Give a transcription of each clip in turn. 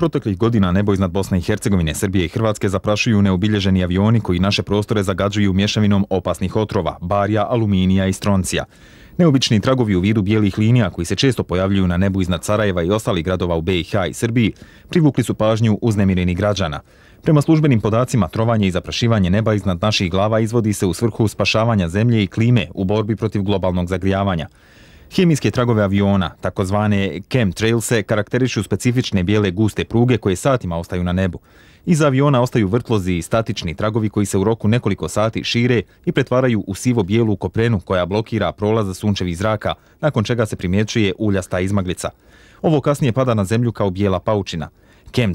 Proteklih godina nebo iznad Bosne i Hercegovine, Srbije i Hrvatske zaprašuju neobilježeni avioni koji naše prostore zagađuju mješavinom opasnih otrova, barija, aluminija i stroncija. Neobični tragovi u vidu bijelih linija koji se često pojavljuju na nebu iznad Sarajeva i ostalih gradova u BiH i Srbiji privukli su pažnju uznemirenih građana. Prema službenim podacima, trovanje i zaprašivanje neba iznad naših glava izvodi se u svrhu spašavanja zemlje i klime u borbi protiv globalnog zagrijavanja. Hemijske tragove aviona, takozvane chemtrailse, karakterišu specifične bijele guste pruge koje satima ostaju na nebu. Iza aviona ostaju vrtlozi i statični tragovi koji se u roku nekoliko sati šire i pretvaraju u sivo-bijelu koprenu koja blokira prolaz sunčevi zraka, nakon čega se primjećuje uljasta izmaglica. Ovo kasnije pada na zemlju kao bijela paučina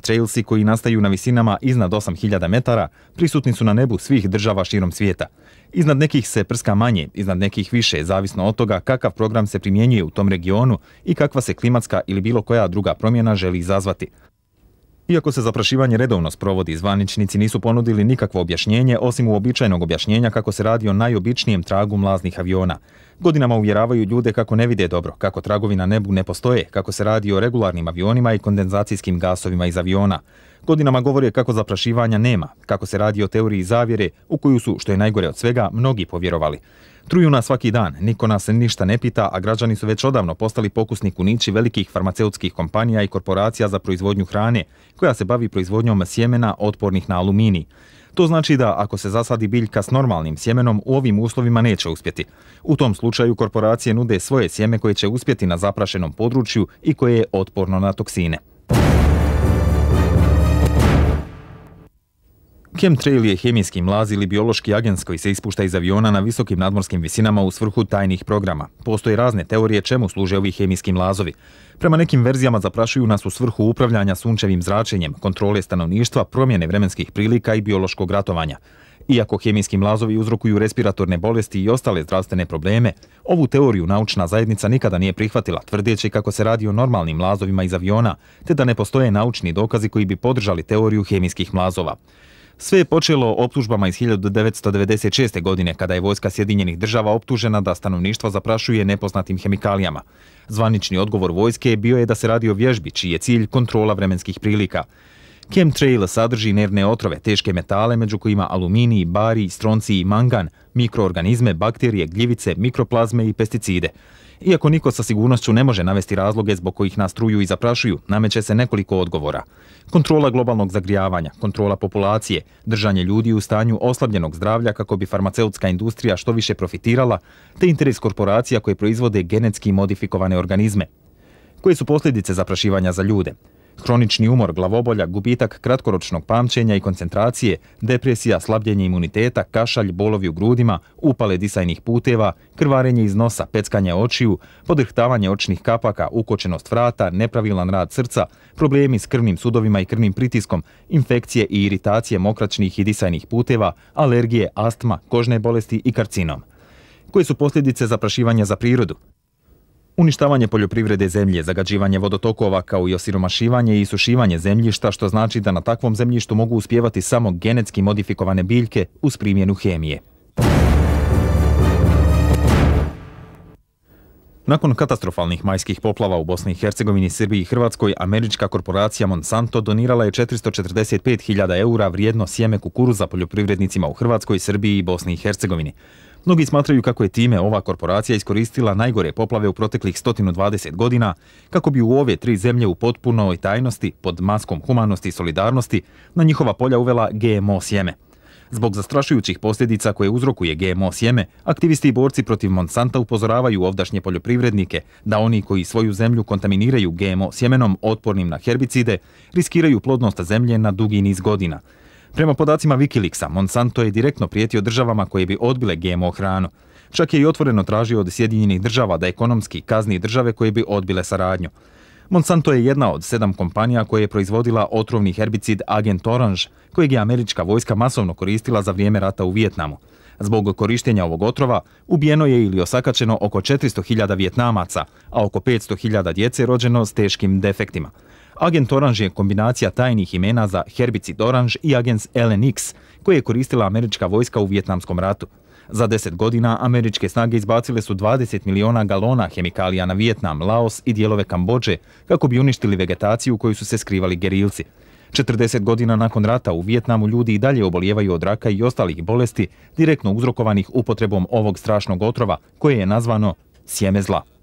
trailsi koji nastaju na visinama iznad 8000 metara prisutni su na nebu svih država širom svijeta. Iznad nekih se prska manje, iznad nekih više, zavisno od toga kakav program se primjenjuje u tom regionu i kakva se klimatska ili bilo koja druga promjena želi izazvati. Iako se zaprašivanje redovno sprovodi, zvaničnici nisu ponudili nikakvo objašnjenje, osim uobičajnog objašnjenja kako se radi o najobičnijem tragu mlaznih aviona. Godinama uvjeravaju ljude kako ne vide dobro, kako tragovi na nebu ne postoje, kako se radi o regularnim avionima i kondenzacijskim gasovima iz aviona godinama govore kako zaprašivanja nema, kako se radi o teoriji zavjere u koju su, što je najgore od svega, mnogi povjerovali. Truju nas svaki dan, niko nas ništa ne pita, a građani su već odavno postali pokusni kunići velikih farmaceutskih kompanija i korporacija za proizvodnju hrane, koja se bavi proizvodnjom sjemena otpornih na alumini. To znači da ako se zasadi biljka s normalnim sjemenom, u ovim uslovima neće uspjeti. U tom slučaju korporacije nude svoje sjeme koje će uspjeti na zaprašenom području i koje je otporno na toksine. Chemtrail je hemijski mlaz ili biološki agens koji se ispušta iz aviona na visokim nadmorskim visinama u svrhu tajnih programa. Postoje razne teorije čemu služe ovi hemijski mlazovi. Prema nekim verzijama zaprašuju nas u svrhu upravljanja sunčevim zračenjem, kontrole stanovništva, promjene vremenskih prilika i biološkog ratovanja. Iako hemijski mlazovi uzrokuju respiratorne bolesti i ostale zdravstvene probleme, ovu teoriju naučna zajednica nikada nije prihvatila, tvrdeći kako se radi o normalnim mlazovima iz aviona, te da ne postoje naučni dokazi koji bi podržali teoriju hemijskih mlazova. Sve je počelo optužbama iz 1996. godine, kada je vojska Sjedinjenih država optužena da stanovništvo zaprašuje nepoznatim hemikalijama. Zvanični odgovor vojske bio je da se radi o vježbi, čiji je cilj kontrola vremenskih prilika. Trail sadrži nervne otrove, teške metale, među kojima aluminij, bari, stronci i mangan, mikroorganizme, bakterije, gljivice, mikroplazme i pesticide. Iako niko sa sigurnošću ne može navesti razloge zbog kojih nas truju i zaprašuju, nameće se nekoliko odgovora. Kontrola globalnog zagrijavanja, kontrola populacije, držanje ljudi u stanju oslabljenog zdravlja kako bi farmaceutska industrija što više profitirala, te interes korporacija koje proizvode genetski modifikovane organizme. Koje su posljedice zaprašivanja za ljude? Kronični umor, glavobolja, gubitak kratkoročnog pamćenja i koncentracije, depresija, slabljenje imuniteta, kašalj, bolovi u grudima, upale disajnih puteva, krvarenje iz nosa, peckanje očiju, podrhtavanje očnih kapaka, ukočenost vrata, nepravilan rad srca, problemi s krvnim sudovima i krvnim pritiskom, infekcije i iritacije mokračnih i disajnih puteva, alergije, astma, kožne bolesti i karcinom. Koje su posljedice zaprašivanja za prirodu? Uništavanje poljoprivrede zemlje, zagađivanje vodotokova kao i osiromašivanje i sušivanje zemljišta, što znači da na takvom zemljištu mogu uspjevati samo genetski modifikovane biljke uz primjenu hemije. Nakon katastrofalnih majskih poplava u Bosni i Hercegovini, Srbiji i Hrvatskoj, američka korporacija Monsanto donirala je 445.000 eura vrijedno sjeme kukuruza poljoprivrednicima u Hrvatskoj, Srbiji i Bosni i Hercegovini. Mnogi smatraju kako je time ova korporacija iskoristila najgore poplave u proteklih 120 godina, kako bi u ove tri zemlje u potpunoj tajnosti, pod maskom humanosti i solidarnosti, na njihova polja uvela GMO sjeme. Zbog zastrašujućih posljedica koje uzrokuje GMO sjeme, aktivisti i borci protiv Monsanta upozoravaju ovdašnje poljoprivrednike da oni koji svoju zemlju kontaminiraju GMO sjemenom otpornim na herbicide riskiraju plodnost zemlje na dugi niz godina – Prema podacima Wikileaksa, Monsanto je direktno prijetio državama koje bi odbile GMO hranu. Čak je i otvoreno tražio od Sjedinjenih država da ekonomski kazni države koje bi odbile saradnju. Monsanto je jedna od sedam kompanija koje je proizvodila otrovni herbicid Agent Orange, kojeg je američka vojska masovno koristila za vrijeme rata u Vijetnamu. Zbog korištenja ovog otrova ubijeno je ili osakačeno oko 400.000 vjetnamaca, a oko 500.000 djece rođeno s teškim defektima. Agent Orange je kombinacija tajnih imena za herbicid Orange i agent LNX, koje je koristila američka vojska u Vjetnamskom ratu. Za 10 godina američke snage izbacile su 20 miliona galona hemikalija na Vjetnam, Laos i dijelove Kambođe kako bi uništili vegetaciju u kojoj su se skrivali gerilci. 40 godina nakon rata u Vjetnamu ljudi i dalje oboljevaju od raka i ostalih bolesti direktno uzrokovanih upotrebom ovog strašnog otrova koje je nazvano sjeme zla.